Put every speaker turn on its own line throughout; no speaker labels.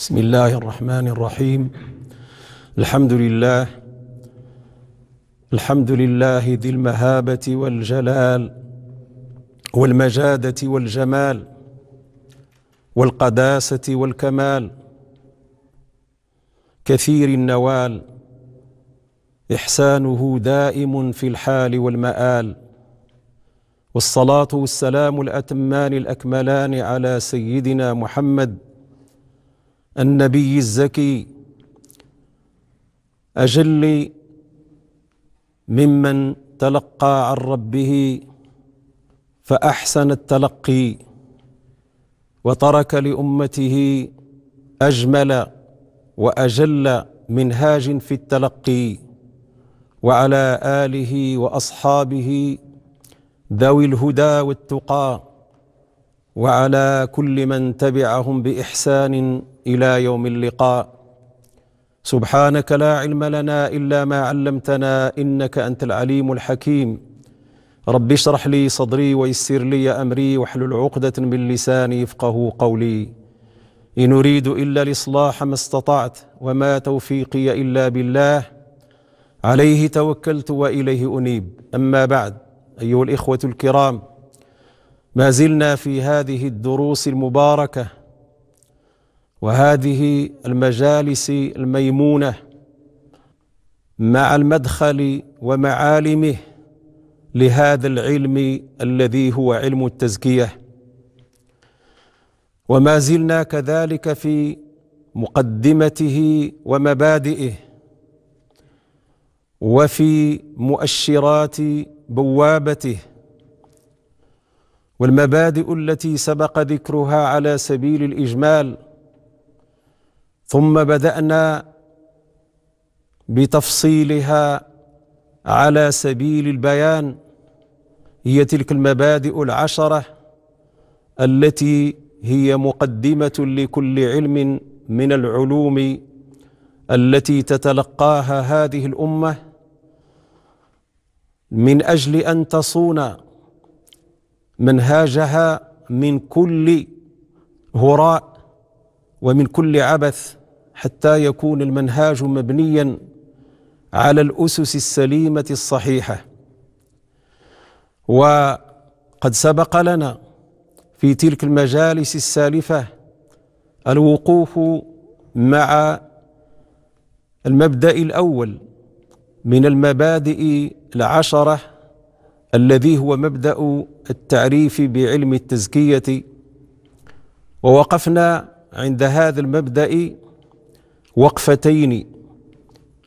بسم الله الرحمن الرحيم الحمد لله الحمد لله ذي المهابة والجلال والمجادة والجمال والقداسة والكمال كثير النوال إحسانه دائم في الحال والمآل والصلاة والسلام الأتمان الأكملان على سيدنا محمد النبي الزكي اجل ممن تلقى عن ربه فاحسن التلقي وترك لامته اجمل واجل منهاج في التلقي وعلى اله واصحابه ذوي الهدى والتقى وعلى كل من تبعهم باحسان الى يوم اللقاء سبحانك لا علم لنا الا ما علمتنا انك انت العليم الحكيم رب اشرح لي صدري ويسر لي امري واحلل عقده من لساني يفقه قولي ان اريد الا الاصلاح ما استطعت وما توفيقي الا بالله عليه توكلت واليه انيب اما بعد ايها الاخوه الكرام ما زلنا في هذه الدروس المباركه وهذه المجالس الميمونه مع المدخل ومعالمه لهذا العلم الذي هو علم التزكيه وما زلنا كذلك في مقدمته ومبادئه وفي مؤشرات بوابته والمبادئ التي سبق ذكرها على سبيل الاجمال ثم بدانا بتفصيلها على سبيل البيان هي تلك المبادئ العشره التي هي مقدمه لكل علم من العلوم التي تتلقاها هذه الامه من اجل ان تصون منهاجها من كل هراء ومن كل عبث حتى يكون المنهاج مبنيا على الاسس السليمه الصحيحه وقد سبق لنا في تلك المجالس السالفه الوقوف مع المبدا الاول من المبادئ العشره الذي هو مبدا التعريف بعلم التزكيه ووقفنا عند هذا المبدا وقفتين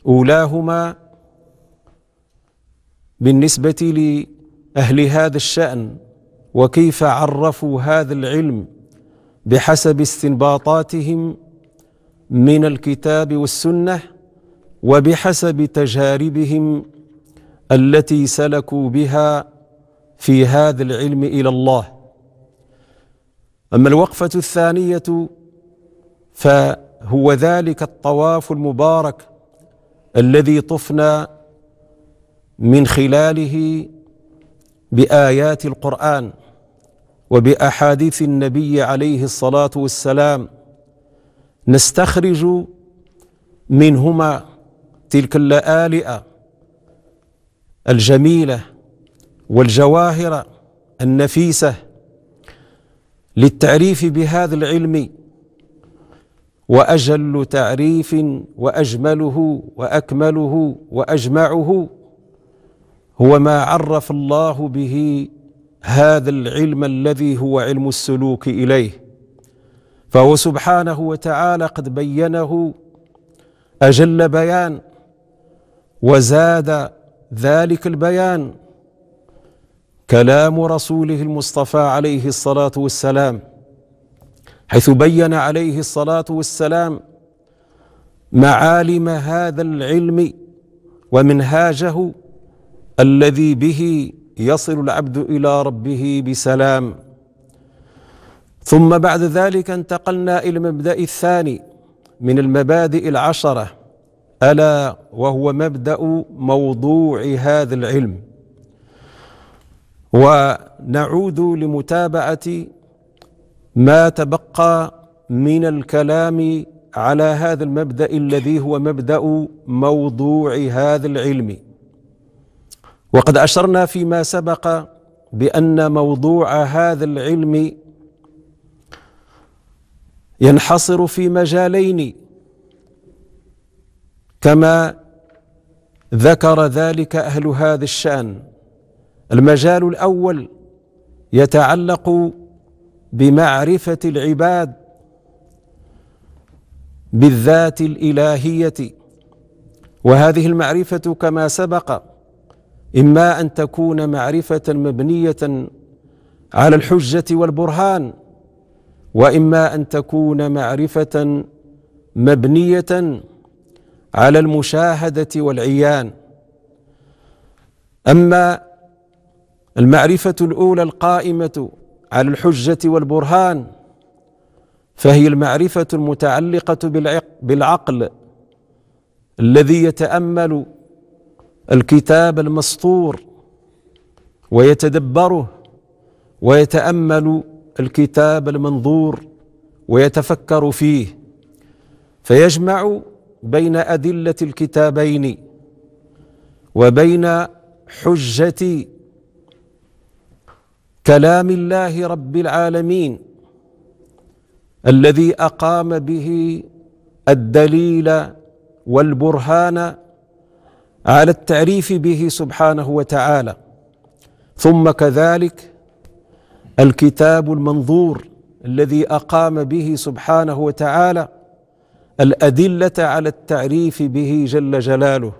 اولاهما بالنسبه لاهل هذا الشان وكيف عرفوا هذا العلم بحسب استنباطاتهم من الكتاب والسنه وبحسب تجاربهم التي سلكوا بها في هذا العلم الى الله اما الوقفه الثانيه فهو ذلك الطواف المبارك الذي طفنا من خلاله بايات القران وباحاديث النبي عليه الصلاه والسلام نستخرج منهما تلك اللآلئة الجميلة والجواهر النفيسة للتعريف بهذا العلم وأجل تعريف وأجمله وأكمله وأجمعه هو ما عرف الله به هذا العلم الذي هو علم السلوك إليه فهو سبحانه وتعالى قد بينه أجل بيان وزاد ذلك البيان كلام رسوله المصطفى عليه الصلاه والسلام حيث بين عليه الصلاه والسلام معالم هذا العلم ومنهاجه الذي به يصل العبد الى ربه بسلام ثم بعد ذلك انتقلنا الى المبدا الثاني من المبادئ العشره ألا وهو مبدأ موضوع هذا العلم ونعود لمتابعة ما تبقى من الكلام على هذا المبدأ الذي هو مبدأ موضوع هذا العلم وقد أشرنا فيما سبق بأن موضوع هذا العلم ينحصر في مجالين كما ذكر ذلك اهل هذا الشان المجال الاول يتعلق بمعرفه العباد بالذات الالهيه وهذه المعرفه كما سبق اما ان تكون معرفه مبنيه على الحجه والبرهان واما ان تكون معرفه مبنيه على المشاهدة والعيان أما المعرفة الأولى القائمة على الحجة والبرهان فهي المعرفة المتعلقة بالعقل الذي يتأمل الكتاب المسطور ويتدبره ويتأمل الكتاب المنظور ويتفكر فيه فيجمع بين أدلة الكتابين وبين حجة كلام الله رب العالمين الذي أقام به الدليل والبرهان على التعريف به سبحانه وتعالى ثم كذلك الكتاب المنظور الذي أقام به سبحانه وتعالى الادله على التعريف به جل جلاله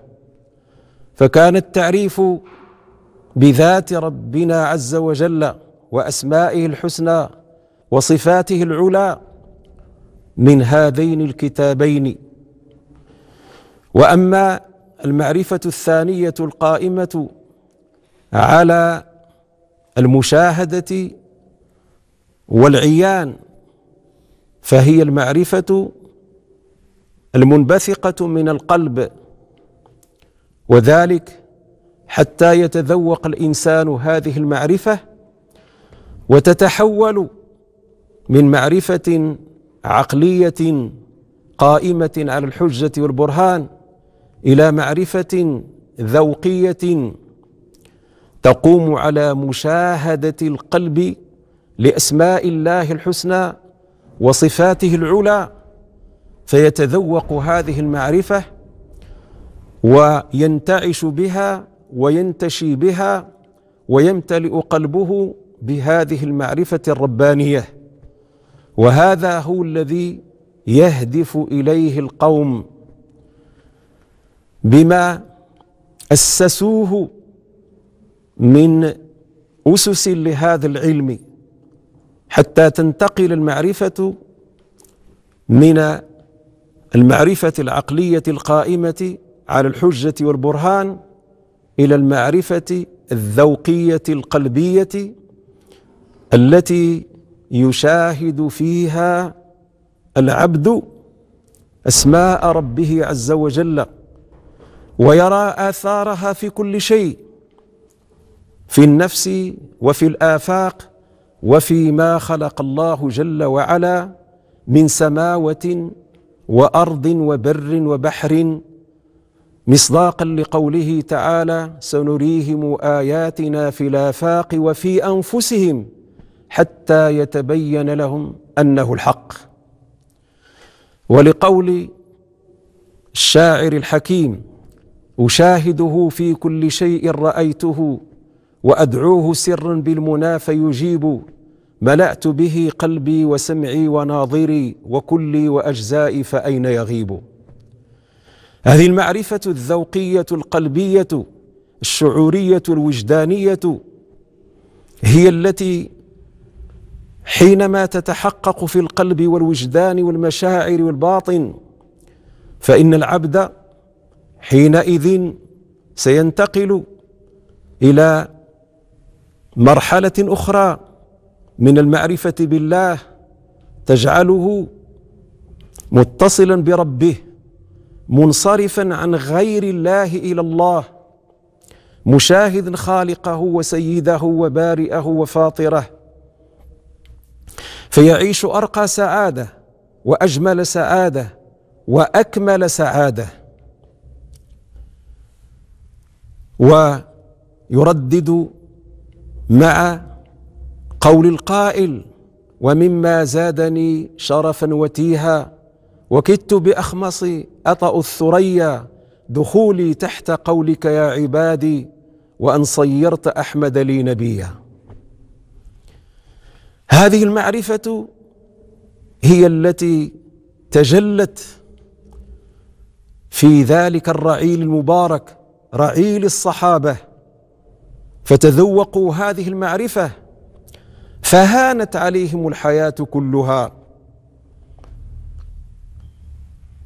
فكان التعريف بذات ربنا عز وجل واسمائه الحسنى وصفاته العلى من هذين الكتابين واما المعرفه الثانيه القائمه على المشاهده والعيان فهي المعرفه المنبثقة من القلب وذلك حتى يتذوق الإنسان هذه المعرفة وتتحول من معرفة عقلية قائمة على الحجة والبرهان إلى معرفة ذوقية تقوم على مشاهدة القلب لأسماء الله الحسنى وصفاته العلى فيتذوق هذه المعرفه وينتعش بها وينتشي بها ويمتلئ قلبه بهذه المعرفه الربانيه وهذا هو الذي يهدف اليه القوم بما اسسوه من اسس لهذا العلم حتى تنتقل المعرفه من المعرفة العقلية القائمة على الحجة والبرهان إلى المعرفة الذوقية القلبية التي يشاهد فيها العبد أسماء ربه عز وجل ويرى آثارها في كل شيء في النفس وفي الآفاق وفيما خلق الله جل وعلا من سماوة وارض وبر وبحر مصداقا لقوله تعالى سنريهم اياتنا في الافاق وفي انفسهم حتى يتبين لهم انه الحق ولقول الشاعر الحكيم اشاهده في كل شيء رايته وادعوه سرا بالمنى فيجيب ملأت به قلبي وسمعي وناظري وكلي وأجزائي فأين يغيب هذه المعرفة الذوقية القلبية الشعورية الوجدانية هي التي حينما تتحقق في القلب والوجدان والمشاعر والباطن فإن العبد حينئذ سينتقل إلى مرحلة أخرى من المعرفة بالله تجعله متصلا بربه منصرفا عن غير الله إلى الله مشاهد خالقه وسيده وبارئه وفاطره فيعيش ارقى سعاده واجمل سعاده واكمل سعاده ويردد مع قول القائل ومما زادني شرفا وتيها وكدت باخمص أطأ الثريا دخولي تحت قولك يا عبادي وأن صيرت أحمد لي نبيا هذه المعرفة هي التي تجلت في ذلك الرعيل المبارك رعيل الصحابة فتذوقوا هذه المعرفة فهانت عليهم الحياة كلها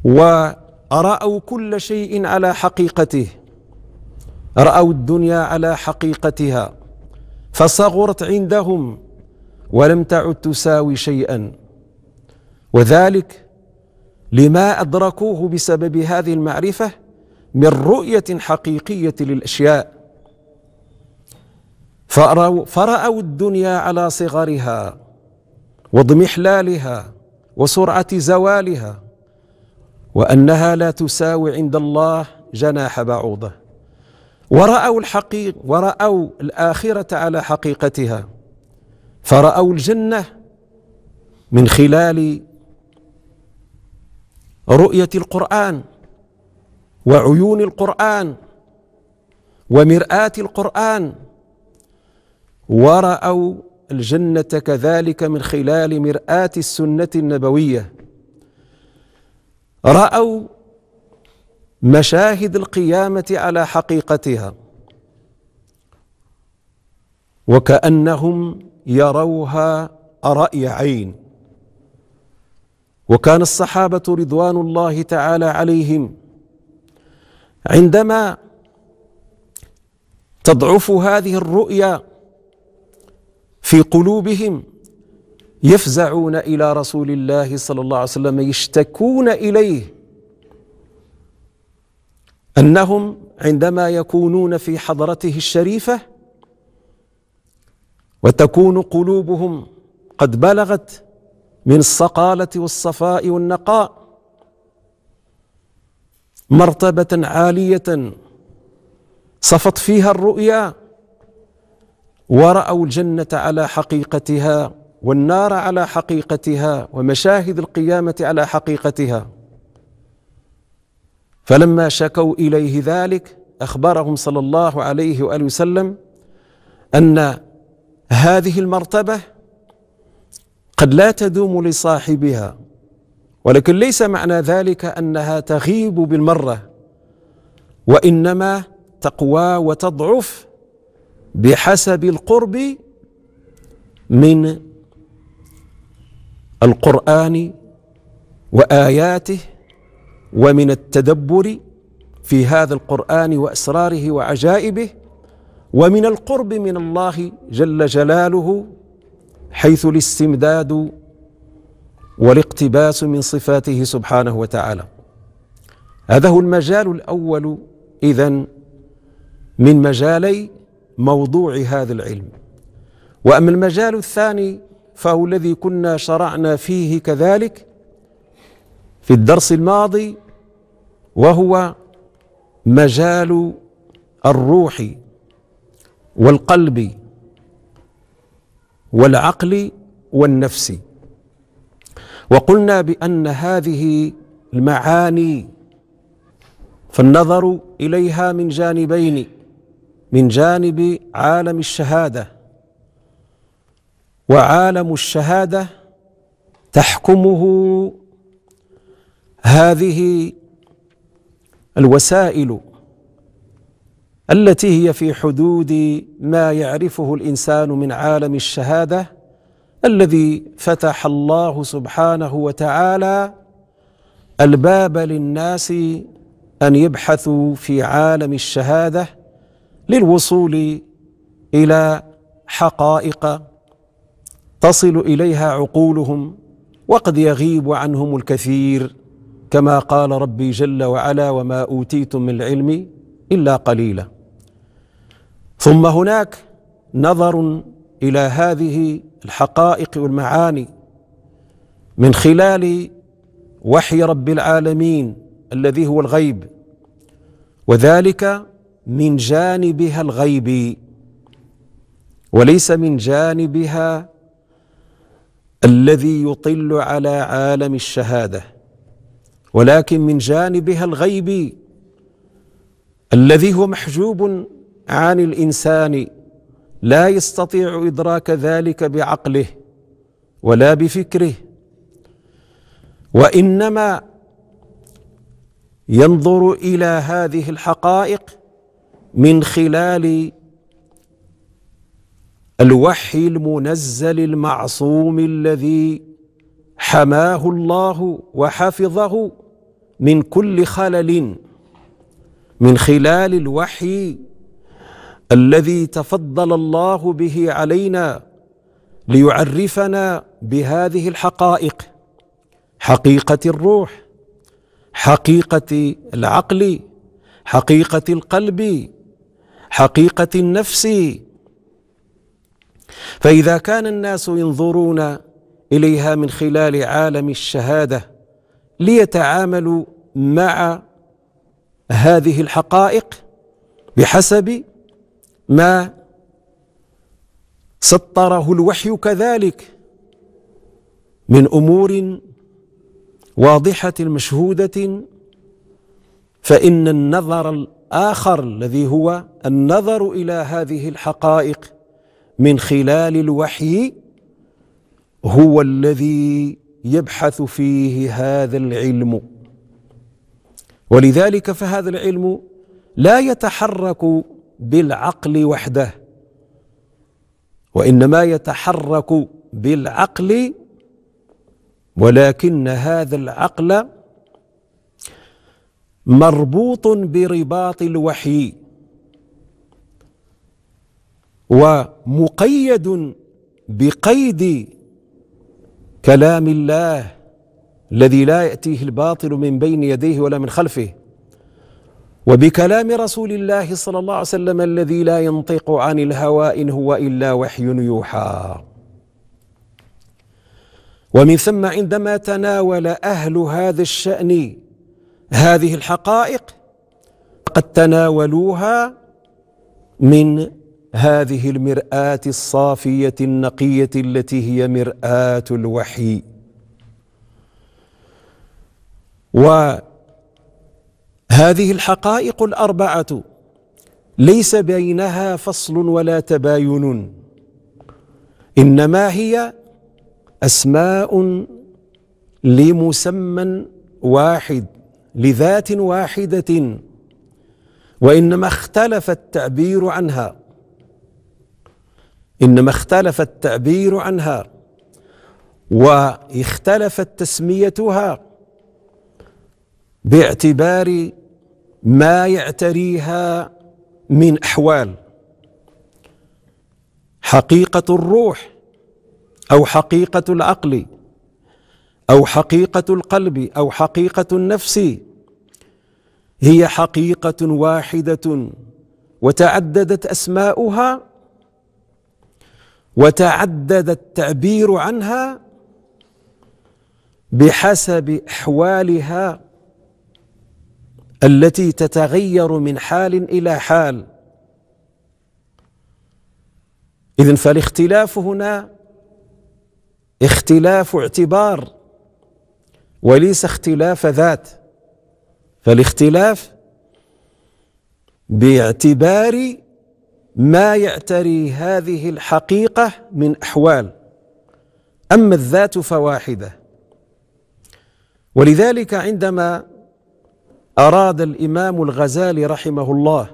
ورأوا كل شيء على حقيقته رأوا الدنيا على حقيقتها فصغرت عندهم ولم تعد تساوي شيئا وذلك لما أدركوه بسبب هذه المعرفة من رؤية حقيقية للأشياء فرأوا, فرأوا الدنيا على صغرها واضمحلالها وسرعة زوالها وأنها لا تساوي عند الله جناح بعوضة ورأوا الحقيق ورأوا الآخرة على حقيقتها فرأوا الجنة من خلال رؤية القرآن وعيون القرآن ومرآة القرآن ورأوا الجنة كذلك من خلال مرآة السنة النبوية رأوا مشاهد القيامة على حقيقتها وكأنهم يروها رأي عين وكان الصحابة رضوان الله تعالى عليهم عندما تضعف هذه الرؤيا في قلوبهم يفزعون الى رسول الله صلى الله عليه وسلم يشتكون اليه انهم عندما يكونون في حضرته الشريفه وتكون قلوبهم قد بلغت من الصقاله والصفاء والنقاء مرتبه عاليه صفت فيها الرؤيا ورأوا الجنة على حقيقتها والنار على حقيقتها ومشاهد القيامة على حقيقتها فلما شكوا إليه ذلك أخبرهم صلى الله عليه وآله وسلم أن هذه المرتبة قد لا تدوم لصاحبها ولكن ليس معنى ذلك أنها تغيب بالمرة وإنما تقوى وتضعف بحسب القرب من القرآن وآياته ومن التدبر في هذا القرآن وأسراره وعجائبه ومن القرب من الله جل جلاله حيث الاستمداد والاقتباس من صفاته سبحانه وتعالى هذا هو المجال الأول إذا من مجالي موضوع هذا العلم واما المجال الثاني فهو الذي كنا شرعنا فيه كذلك في الدرس الماضي وهو مجال الروح والقلب والعقل والنفس وقلنا بان هذه المعاني فالنظر اليها من جانبين من جانب عالم الشهاده وعالم الشهاده تحكمه هذه الوسائل التي هي في حدود ما يعرفه الانسان من عالم الشهاده الذي فتح الله سبحانه وتعالى الباب للناس ان يبحثوا في عالم الشهاده للوصول الى حقائق تصل اليها عقولهم وقد يغيب عنهم الكثير كما قال ربي جل وعلا وما اوتيتم من العلم الا قليلا ثم هناك نظر الى هذه الحقائق والمعاني من خلال وحي رب العالمين الذي هو الغيب وذلك من جانبها الغيبي وليس من جانبها الذي يطل على عالم الشهاده ولكن من جانبها الغيبي الذي هو محجوب عن الانسان لا يستطيع ادراك ذلك بعقله ولا بفكره وانما ينظر الى هذه الحقائق من خلال الوحي المنزل المعصوم الذي حماه الله وحفظه من كل خلل من خلال الوحي الذي تفضل الله به علينا ليعرفنا بهذه الحقائق حقيقه الروح حقيقه العقل حقيقه القلب حقيقة النفس فإذا كان الناس ينظرون إليها من خلال عالم الشهادة ليتعاملوا مع هذه الحقائق بحسب ما سطره الوحي كذلك من امور واضحه مشهوده فان النظر آخر الذي هو النظر إلى هذه الحقائق من خلال الوحي هو الذي يبحث فيه هذا العلم ولذلك فهذا العلم لا يتحرك بالعقل وحده وانما يتحرك بالعقل ولكن هذا العقل مربوط برباط الوحي ومقيد بقيد كلام الله الذي لا ياتيه الباطل من بين يديه ولا من خلفه وبكلام رسول الله صلى الله عليه وسلم الذي لا ينطق عن الهوى ان هو الا وحي يوحى ومن ثم عندما تناول اهل هذا الشان هذه الحقائق قد تناولوها من هذه المرآة الصافية النقية التي هي مرآة الوحي وهذه الحقائق الأربعة ليس بينها فصل ولا تباين إنما هي أسماء لمسمى واحد لذات واحده وانما اختلف التعبير عنها انما اختلف التعبير عنها واختلفت تسميتها باعتبار ما يعتريها من احوال حقيقه الروح او حقيقه العقل او حقيقه القلب او حقيقه النفس هي حقيقه واحده وتعددت اسماؤها وتعدد التعبير عنها بحسب احوالها التي تتغير من حال الى حال اذن فالاختلاف هنا اختلاف اعتبار وليس اختلاف ذات فالاختلاف باعتبار ما يعتري هذه الحقيقة من أحوال أما الذات فواحدة ولذلك عندما أراد الإمام الغزالي رحمه الله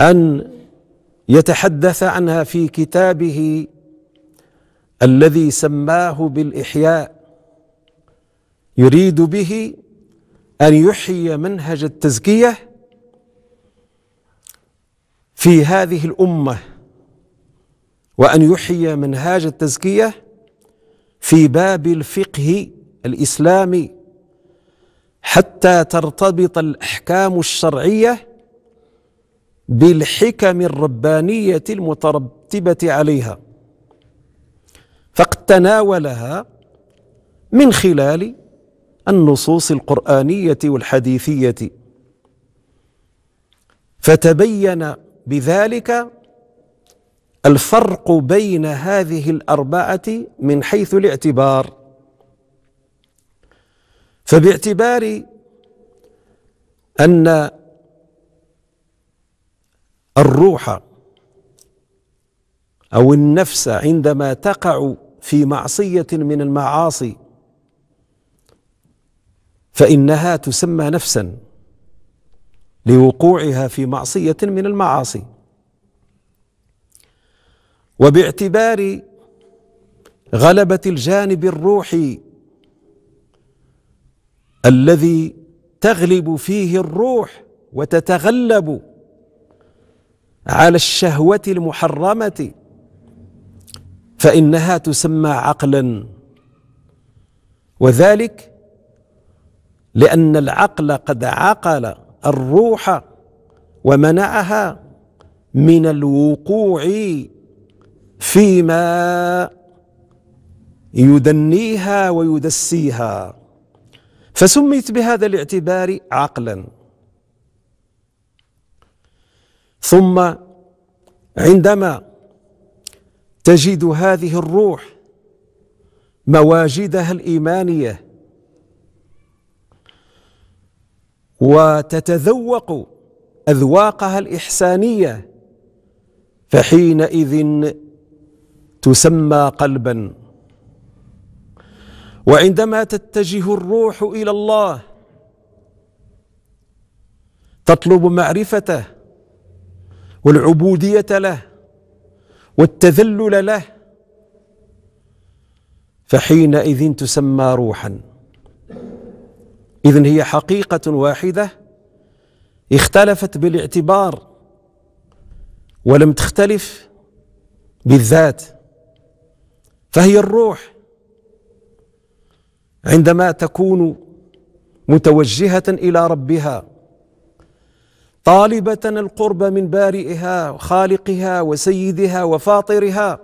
أن يتحدث عنها في كتابه الذي سماه بالإحياء يريد به أن يحيي منهج التزكية في هذه الأمة وأن يحيي منهاج التزكية في باب الفقه الإسلامي حتى ترتبط الأحكام الشرعية بالحكم الربانية المترتبة عليها فقد تناولها من خلال النصوص القرآنية والحديثية فتبين بذلك الفرق بين هذه الأربعة من حيث الاعتبار فباعتبار أن الروح أو النفس عندما تقع في معصية من المعاصي فإنها تسمى نفسا لوقوعها في معصية من المعاصي وباعتبار غلبة الجانب الروحي الذي تغلب فيه الروح وتتغلب على الشهوة المحرمة فإنها تسمى عقلا وذلك لأن العقل قد عقل الروح ومنعها من الوقوع فيما يدنيها ويدسيها فسميت بهذا الاعتبار عقلا ثم عندما تجد هذه الروح مواجدها الايمانيه وتتذوق اذواقها الاحسانيه فحينئذ تسمى قلبا وعندما تتجه الروح الى الله تطلب معرفته والعبوديه له والتذلل له فحينئذ تسمى روحا إذن هي حقيقة واحدة اختلفت بالاعتبار ولم تختلف بالذات فهي الروح عندما تكون متوجهة إلى ربها طالبة القرب من بارئها وخالقها وسيدها وفاطرها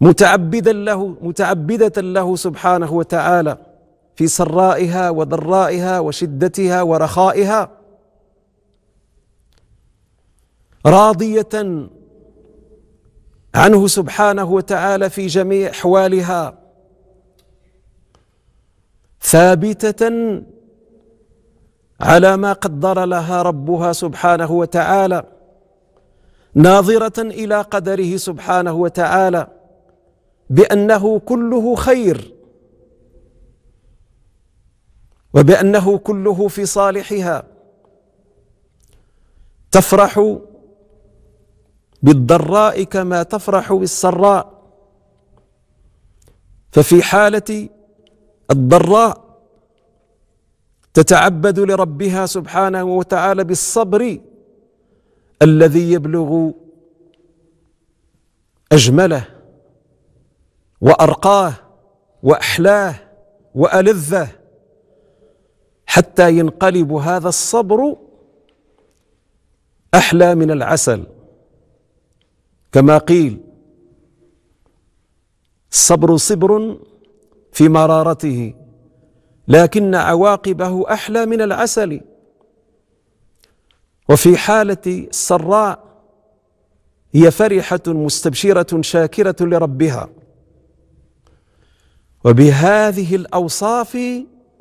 متعبدا له متعبدة له سبحانه وتعالى في سرائها وضرائها وشدتها ورخائها راضية عنه سبحانه وتعالى في جميع أحوالها ثابتة على ما قدر لها ربها سبحانه وتعالى ناظرة إلى قدره سبحانه وتعالى بانه كله خير وبانه كله في صالحها تفرح بالضراء كما تفرح بالسراء ففي حاله الضراء تتعبد لربها سبحانه وتعالى بالصبر الذي يبلغ اجمله وأرقاه وأحلاه وألذه حتى ينقلب هذا الصبر أحلى من العسل كما قيل الصبر صبر في مرارته لكن عواقبه أحلى من العسل وفي حالة السراء هي فرحة مستبشرة شاكرة لربها وبهذه الاوصاف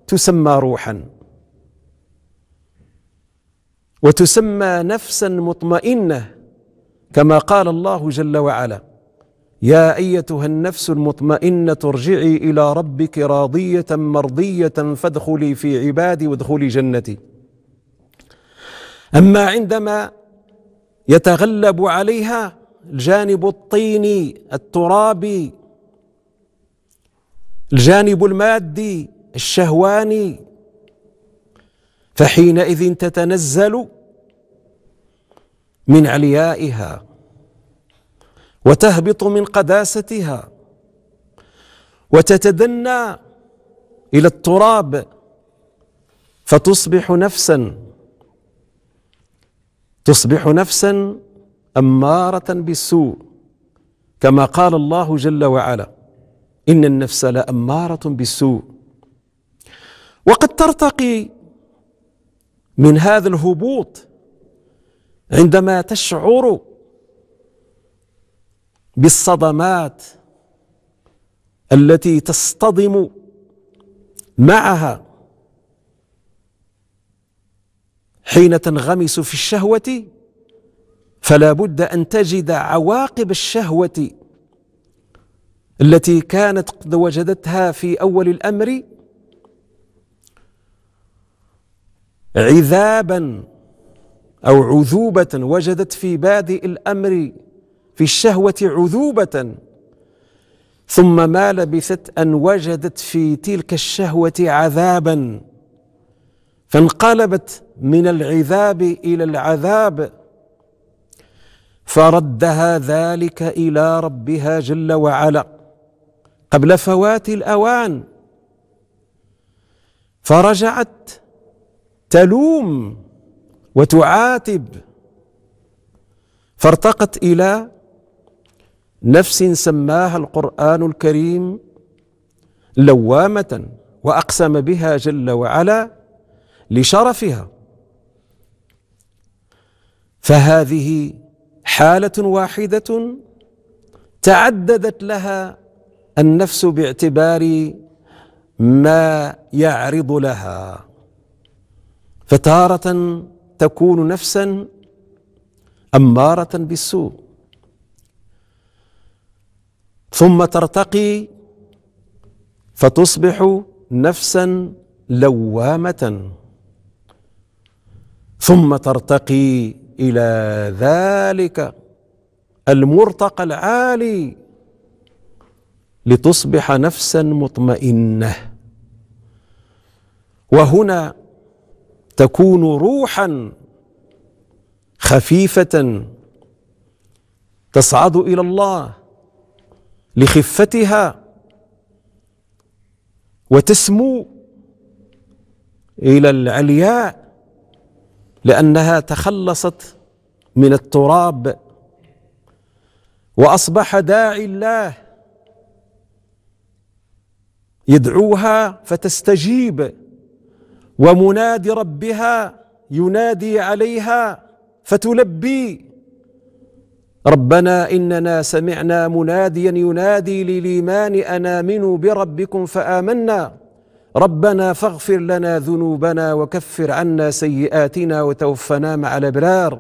تسمى روحا وتسمى نفسا مطمئنه كما قال الله جل وعلا يا ايتها النفس المطمئنه ارجعي الى ربك راضيه مرضيه فادخلي في عبادي وادخلي جنتي اما عندما يتغلب عليها الجانب الطيني الترابي الجانب المادي الشهواني فحينئذ تتنزل من عليائها وتهبط من قداستها وتتدنى الى التراب فتصبح نفسا تصبح نفسا اماره بالسوء كما قال الله جل وعلا إن النفس لأمارة بالسوء وقد ترتقي من هذا الهبوط عندما تشعر بالصدمات التي تصطدم معها حين تنغمس في الشهوة فلا بد أن تجد عواقب الشهوة التي كانت قد وجدتها في اول الامر عذابا او عذوبه وجدت في بادئ الامر في الشهوه عذوبه ثم ما لبثت ان وجدت في تلك الشهوه عذابا فانقلبت من العذاب الى العذاب فردها ذلك الى ربها جل وعلا قبل فوات الاوان فرجعت تلوم وتعاتب فارتقت الى نفس سماها القران الكريم لوامه واقسم بها جل وعلا لشرفها فهذه حاله واحده تعددت لها النفس باعتبار ما يعرض لها فتارة تكون نفسا أمارة بالسوء ثم ترتقي فتصبح نفسا لوامة ثم ترتقي إلى ذلك المرتقى العالي لتصبح نفسا مطمئنه وهنا تكون روحا خفيفه تصعد الى الله لخفتها وتسمو الى العلياء لانها تخلصت من التراب واصبح داعي الله يدعوها فتستجيب ومنادي ربها ينادي عليها فتلبي ربنا اننا سمعنا مناديا ينادي للايمان ان امنوا بربكم فامنا ربنا فاغفر لنا ذنوبنا وكفر عنا سيئاتنا وتوفنا مع الابرار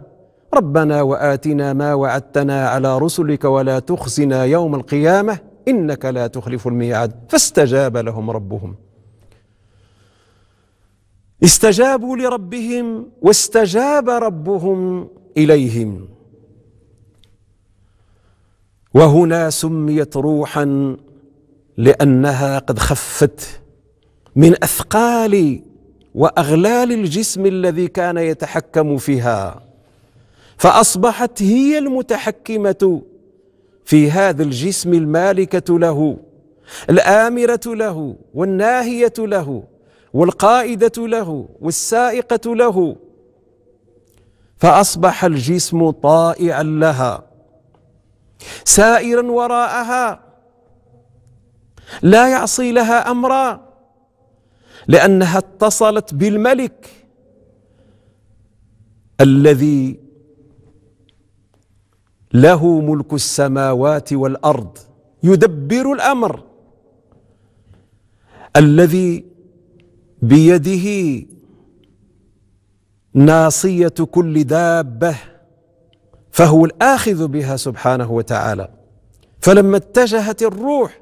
ربنا واتنا ما وعدتنا على رسلك ولا تخزنا يوم القيامه إنك لا تخلف الميعاد فاستجاب لهم ربهم استجابوا لربهم واستجاب ربهم إليهم وهنا سميت روحا لأنها قد خفت من أثقال وأغلال الجسم الذي كان يتحكم فيها فأصبحت هي المتحكمة في هذا الجسم المالكة له الآمرة له والناهية له والقائدة له والسائقة له فأصبح الجسم طائعا لها سائرا وراءها لا يعصي لها أمرا لأنها اتصلت بالملك الذي له ملك السماوات والارض يدبر الامر الذي بيده ناصيه كل دابه فهو الاخذ بها سبحانه وتعالى فلما اتجهت الروح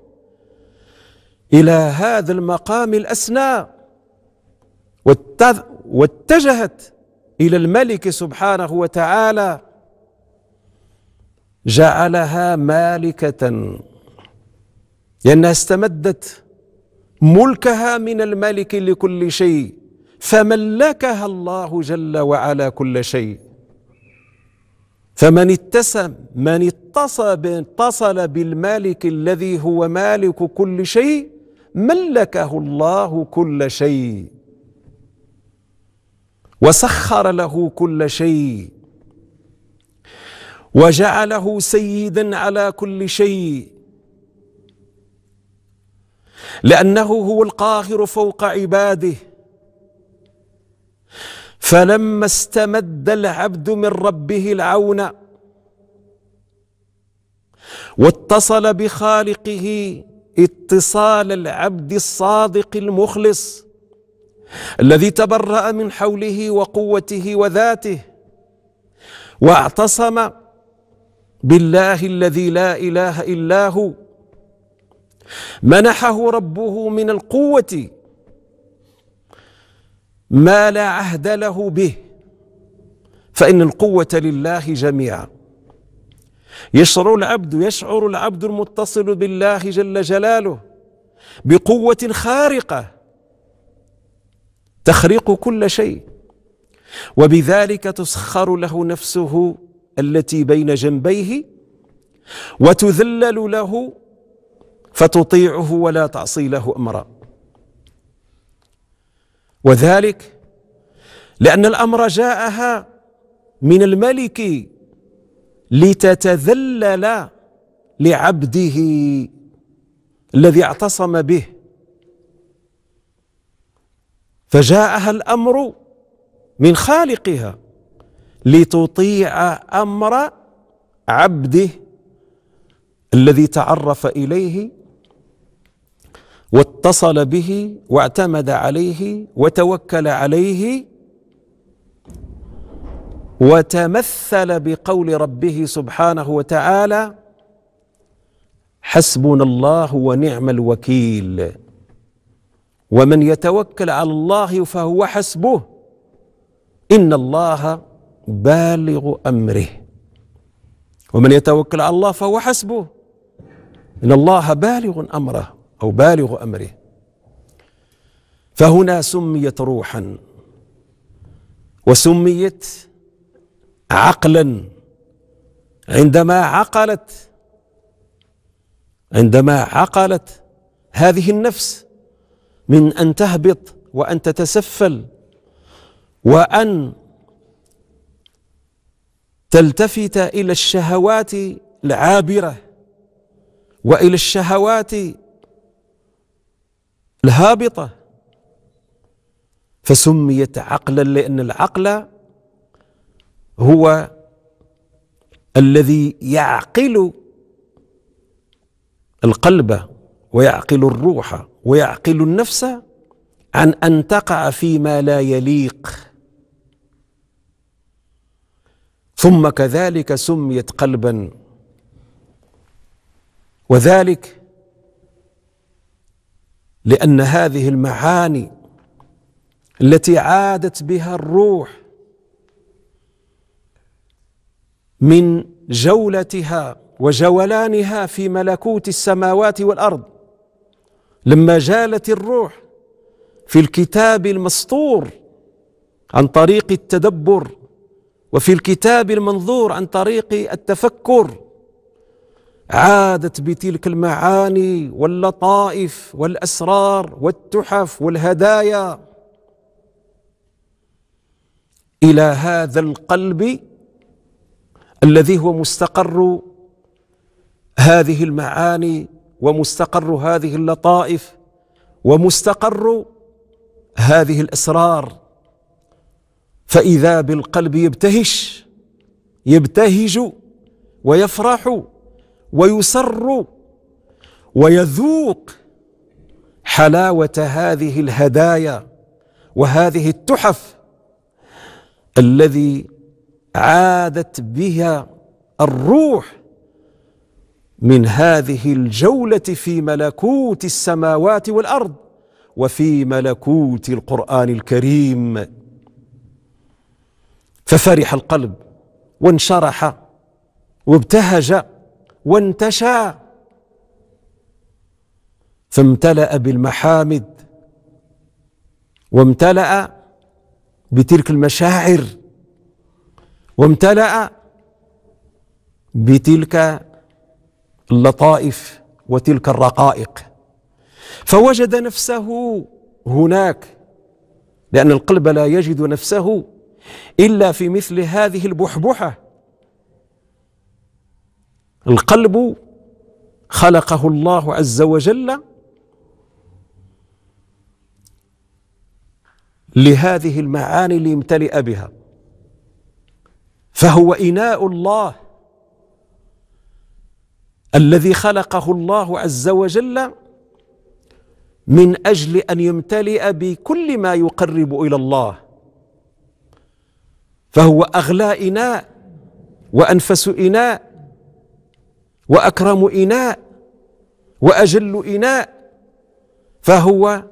الى هذا المقام الاسنى واتجهت الى الملك سبحانه وتعالى جعلها مالكة لأنها استمدت ملكها من الملك لكل شيء فملكها الله جل وعلا كل شيء فمن اتسم من اتصل بالمالك الذي هو مالك كل شيء ملكه الله كل شيء وسخر له كل شيء وجعله سيدا على كل شيء لانه هو القاهر فوق عباده فلما استمد العبد من ربه العون واتصل بخالقه اتصال العبد الصادق المخلص الذي تبرأ من حوله وقوته وذاته واعتصم بالله الذي لا اله الا هو منحه ربه من القوه ما لا عهد له به فان القوه لله جميعا يشعر العبد يشعر العبد المتصل بالله جل جلاله بقوه خارقه تخرق كل شيء وبذلك تسخر له نفسه التي بين جنبيه وتذلل له فتطيعه ولا تعصي له امرا وذلك لان الامر جاءها من الملك لتتذلل لعبده الذي اعتصم به فجاءها الامر من خالقها لتطيع امر عبده الذي تعرف اليه واتصل به واعتمد عليه وتوكل عليه وتمثل بقول ربه سبحانه وتعالى حسبنا الله ونعم الوكيل ومن يتوكل على الله فهو حسبه ان الله بالغ امره ومن يتوكل على الله فهو حسبه ان الله بالغ امره او بالغ امره فهنا سميت روحا وسميت عقلا عندما عقلت عندما عقلت هذه النفس من ان تهبط وان تتسفل وان تلتفت الى الشهوات العابره والى الشهوات الهابطه فسميت عقلا لان العقل هو الذي يعقل القلب ويعقل الروح ويعقل النفس عن ان تقع فيما لا يليق ثم كذلك سميت قلبا وذلك لان هذه المعاني التي عادت بها الروح من جولتها وجولانها في ملكوت السماوات والارض لما جالت الروح في الكتاب المسطور عن طريق التدبر وفي الكتاب المنظور عن طريق التفكر عادت بتلك المعاني واللطائف والاسرار والتحف والهدايا الى هذا القلب الذي هو مستقر هذه المعاني ومستقر هذه اللطائف ومستقر هذه الاسرار فإذا بالقلب يبتهش يبتهج ويفرح ويسر ويذوق حلاوة هذه الهدايا وهذه التحف الذي عادت بها الروح من هذه الجولة في ملكوت السماوات والأرض وفي ملكوت القرآن الكريم ففرح القلب وانشرح وابتهج وانتشى فامتلأ بالمحامد وامتلأ بتلك المشاعر وامتلأ بتلك اللطائف وتلك الرقائق فوجد نفسه هناك لأن القلب لا يجد نفسه إلا في مثل هذه البحبحة القلب خلقه الله عز وجل لهذه المعاني اللي بها فهو إناء الله الذي خلقه الله عز وجل من أجل أن يمتلئ بكل ما يقرب إلى الله فهو أغلى إناء وأنفس إناء وأكرم إناء وأجل إناء فهو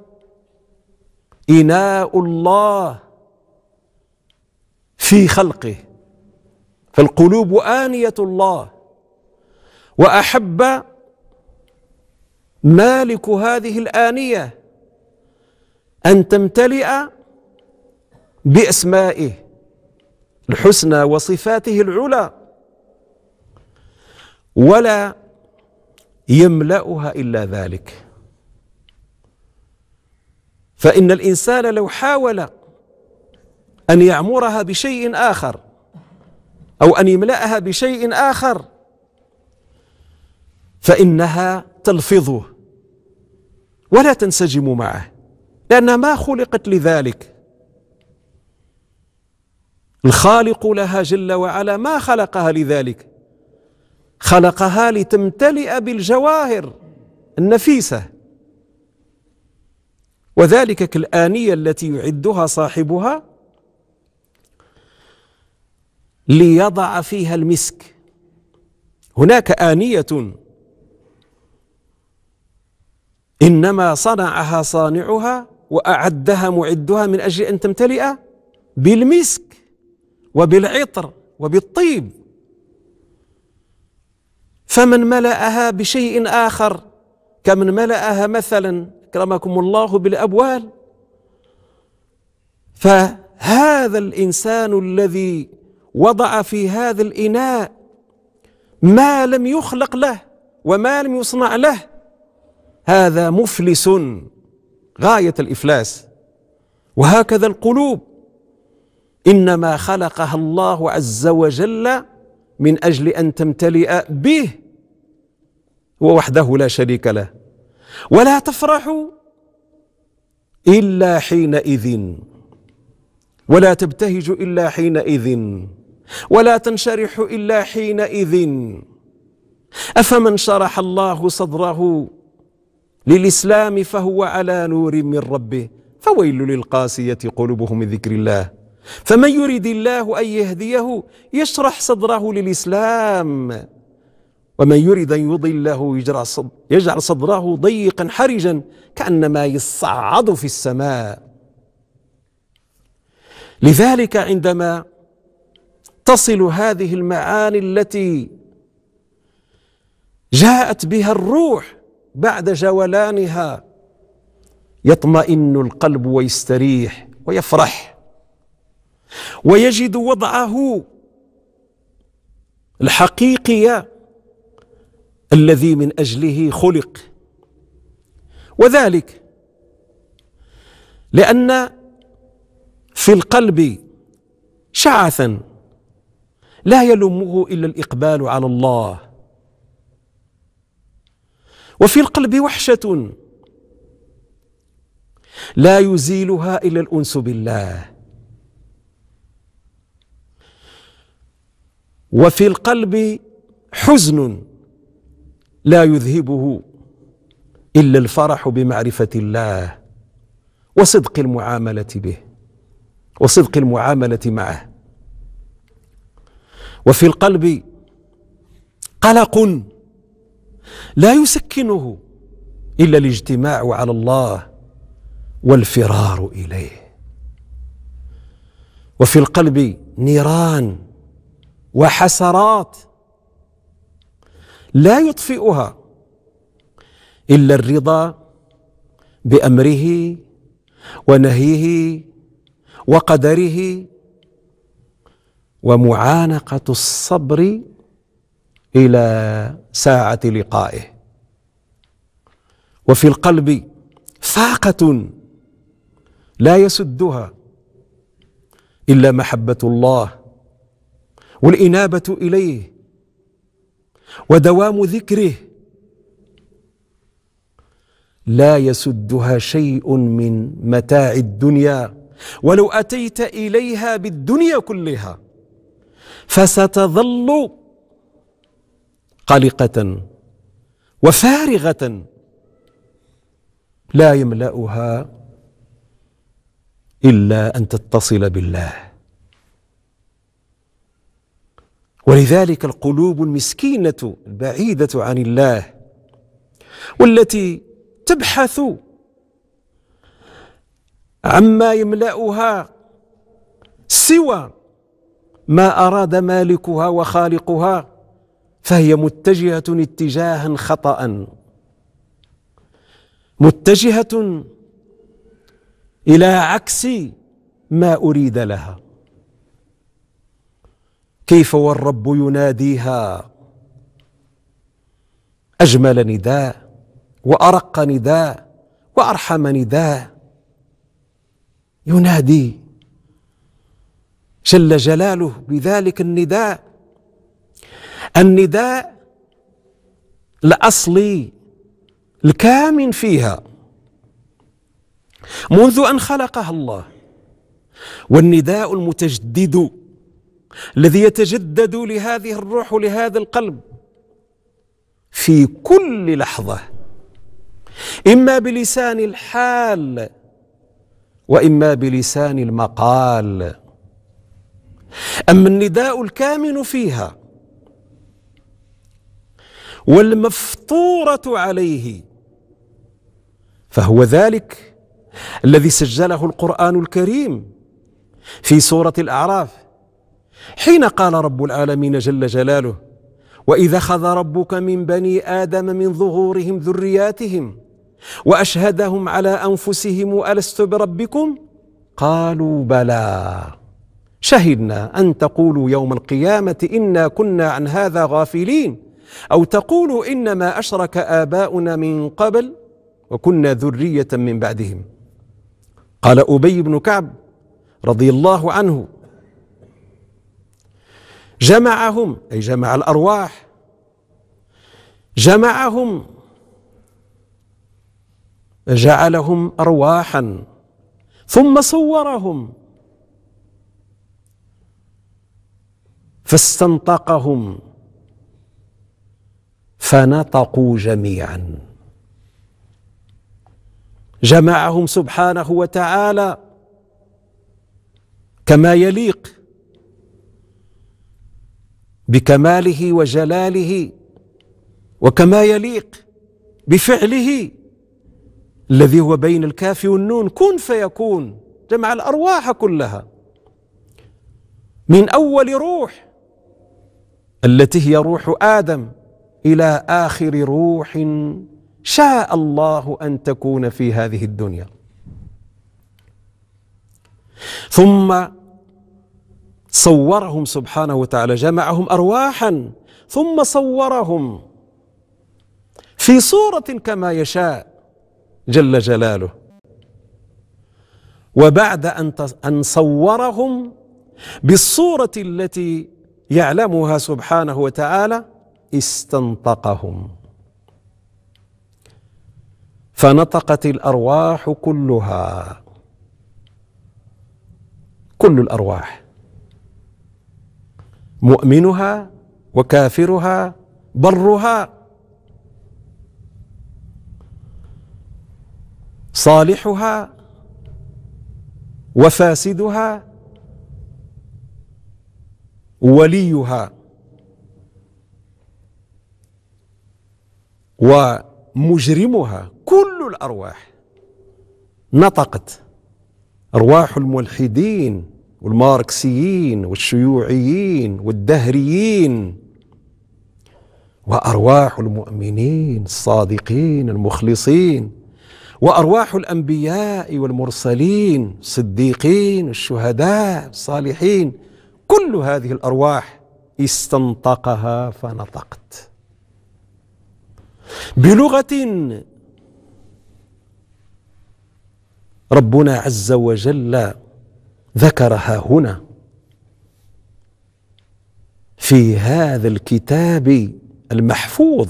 إناء الله في خلقه فالقلوب آنية الله وأحب مالك هذه الآنية أن تمتلئ بأسمائه الحسنى وصفاته العلى ولا يملأها إلا ذلك فإن الإنسان لو حاول أن يعمرها بشيء آخر أو أن يملأها بشيء آخر فإنها تلفظه ولا تنسجم معه لأنها ما خلقت لذلك الخالق لها جل وعلا ما خلقها لذلك خلقها لتمتلئ بالجواهر النفيسه وذلك كالانيه التي يعدها صاحبها ليضع فيها المسك هناك انيه انما صنعها صانعها واعدها معدها من اجل ان تمتلئ بالمسك وبالعطر وبالطيب فمن ملأها بشيء آخر كمن ملأها مثلا أكرمكم الله بالأبوال فهذا الإنسان الذي وضع في هذا الإناء ما لم يخلق له وما لم يصنع له هذا مفلس غاية الإفلاس وهكذا القلوب انما خلقها الله عز وجل من اجل ان تمتلئ به هو وحده لا شريك له ولا تفرح الا حينئذ ولا تبتهج الا حينئذ ولا تنشرح الا حينئذ افمن شرح الله صدره للاسلام فهو على نور من ربه فويل للقاسيه قلوبهم من ذكر الله فمن يريد الله أن يهديه يشرح صدره للإسلام ومن يريد أن يضله يجعل صدره ضيقا حرجا كأنما يصعد في السماء لذلك عندما تصل هذه المعاني التي جاءت بها الروح بعد جولانها يطمئن القلب ويستريح ويفرح ويجد وضعه الحقيقي الذي من اجله خلق وذلك لان في القلب شعثا لا يلمه الا الاقبال على الله وفي القلب وحشه لا يزيلها الا الانس بالله وفي القلب حزن لا يذهبه الا الفرح بمعرفه الله وصدق المعامله به وصدق المعامله معه وفي القلب قلق لا يسكنه الا الاجتماع على الله والفرار اليه وفي القلب نيران وحسرات لا يطفئها الا الرضا بامره ونهيه وقدره ومعانقه الصبر الى ساعه لقائه وفي القلب فاقه لا يسدها الا محبه الله والإنابة إليه ودوام ذكره لا يسدها شيء من متاع الدنيا ولو أتيت إليها بالدنيا كلها فستظل قلقة وفارغة لا يملأها إلا أن تتصل بالله ولذلك القلوب المسكينة البعيدة عن الله والتي تبحث عما يملأها سوى ما أراد مالكها وخالقها فهي متجهة اتجاها خطأ متجهة إلى عكس ما أريد لها كيف والرب يناديها اجمل نداء وارق نداء وارحم نداء ينادي جل جلاله بذلك النداء النداء الاصلي الكامن فيها منذ ان خلقها الله والنداء المتجدد الذي يتجدد لهذه الروح ولهذا القلب في كل لحظه اما بلسان الحال واما بلسان المقال اما النداء الكامن فيها والمفطوره عليه فهو ذلك الذي سجله القران الكريم في سوره الاعراف حين قال رب العالمين جل جلاله واذا اخذ ربك من بني ادم من ظهورهم ذرياتهم واشهدهم على انفسهم الست بربكم قالوا بلى شهدنا ان تقولوا يوم القيامه انا كنا عن هذا غافلين او تقولوا انما اشرك اباؤنا من قبل وكنا ذريه من بعدهم قال ابي بن كعب رضي الله عنه جمعهم أي جمع الأرواح جمعهم جعلهم أرواحا ثم صورهم فاستنطقهم فنطقوا جميعا جمعهم سبحانه وتعالى كما يليق بكماله وجلاله وكما يليق بفعله الذي هو بين الكاف والنون كن فيكون جمع الارواح كلها من اول روح التي هي روح ادم الى اخر روح شاء الله ان تكون في هذه الدنيا ثم صورهم سبحانه وتعالى جمعهم أرواحا ثم صورهم في صورة كما يشاء جل جلاله وبعد أن أن صورهم بالصورة التي يعلمها سبحانه وتعالى استنطقهم فنطقت الأرواح كلها كل الأرواح مؤمنها وكافرها برها صالحها وفاسدها وليها ومجرمها كل الارواح نطقت ارواح الملحدين والماركسيين والشيوعيين والدهريين وارواح المؤمنين الصادقين المخلصين وارواح الانبياء والمرسلين الصديقين الشهداء الصالحين كل هذه الارواح استنطقها فنطقت بلغه ربنا عز وجل ذكرها هنا في هذا الكتاب المحفوظ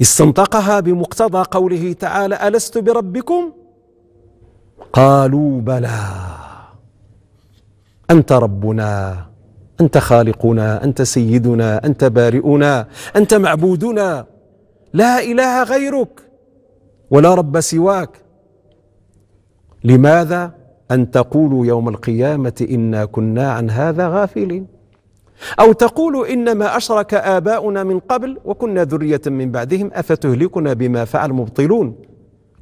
استنطقها بمقتضى قوله تعالى ألست بربكم قالوا بلى أنت ربنا أنت خالقنا أنت سيدنا أنت بارئنا أنت معبودنا لا إله غيرك ولا رب سواك لماذا أن تقولوا يوم القيامة إنا كنا عن هذا غافلين أو تقول إنما أشرك آباؤنا من قبل وكنا ذرية من بعدهم أفتهلكنا بما فعل مبطلون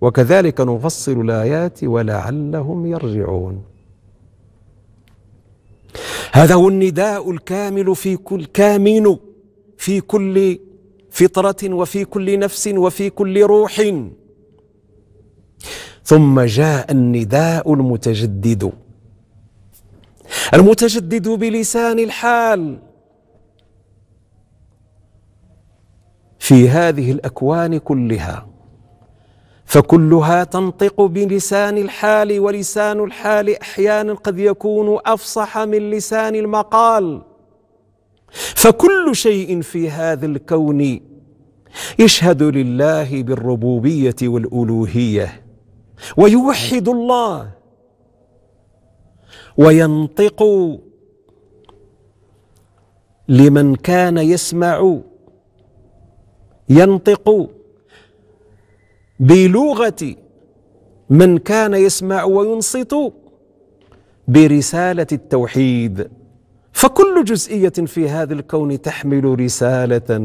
وكذلك نفصل الآيات ولعلهم يرجعون هذا هو النداء الكامل في كل كامن في كل فطرة وفي كل نفس وفي كل روح ثم جاء النداء المتجدد المتجدد بلسان الحال في هذه الاكوان كلها فكلها تنطق بلسان الحال ولسان الحال احيانا قد يكون افصح من لسان المقال فكل شيء في هذا الكون يشهد لله بالربوبيه والالوهيه ويوحد الله وينطق لمن كان يسمع ينطق بلغه من كان يسمع وينصت برساله التوحيد فكل جزئيه في هذا الكون تحمل رساله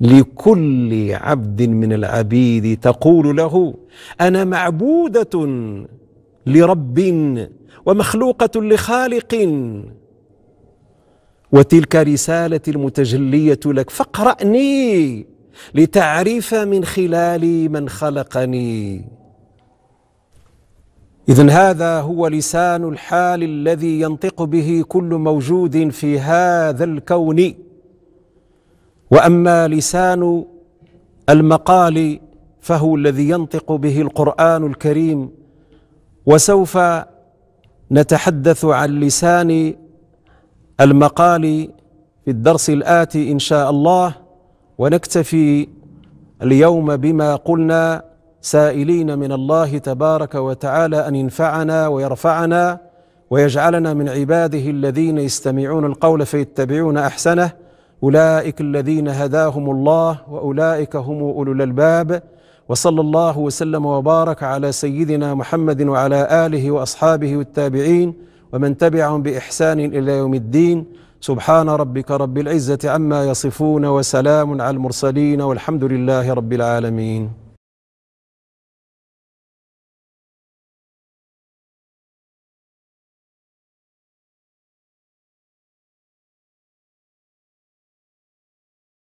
لكل عبد من العبيد تقول له انا معبوده لرب ومخلوقه لخالق وتلك رساله المتجليه لك فاقراني لتعرف من خلالي من خلقني اذا هذا هو لسان الحال الذي ينطق به كل موجود في هذا الكون واما لسان المقال فهو الذي ينطق به القران الكريم وسوف نتحدث عن لسان المقال في الدرس الاتي ان شاء الله ونكتفي اليوم بما قلنا سائلين من الله تبارك وتعالى ان ينفعنا ويرفعنا ويجعلنا من عباده الذين يستمعون القول فيتبعون احسنه أولئك الذين هداهم الله وأولئك هم أولو الألباب وصلى الله وسلم وبارك على سيدنا محمد وعلى آله وأصحابه والتابعين ومن تبعهم بإحسان إلى يوم الدين سبحان ربك رب العزة عما يصفون وسلام على المرسلين والحمد لله رب العالمين